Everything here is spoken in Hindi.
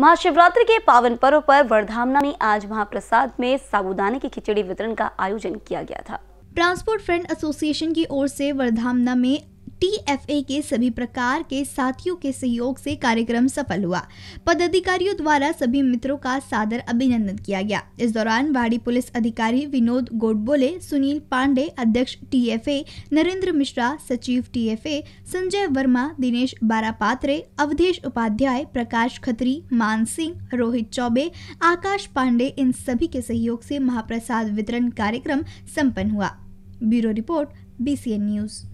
महाशिवरात्रि के पावन पर्व पर वर्धामना में आज महाप्रसाद में साबुदाने की खिचड़ी वितरण का आयोजन किया गया था ट्रांसपोर्ट फ्रेंड एसोसिएशन की ओर से वर्धामना में टीएफए के सभी प्रकार के साथियों के सहयोग से कार्यक्रम सफल हुआ पदाधिकारियों द्वारा सभी मित्रों का सादर अभिनंदन किया गया इस दौरान वाड़ी पुलिस अधिकारी विनोद गोडबोले सुनील पांडे अध्यक्ष टीएफए नरेंद्र मिश्रा सचिव टीएफए संजय वर्मा दिनेश बारापात्रे अवधेश उपाध्याय प्रकाश खत्री मान सिंह रोहित चौबे आकाश पांडे इन सभी के सहयोग से महाप्रसाद वितरण कार्यक्रम संपन्न हुआ ब्यूरो रिपोर्ट बीसीएन न्यूज़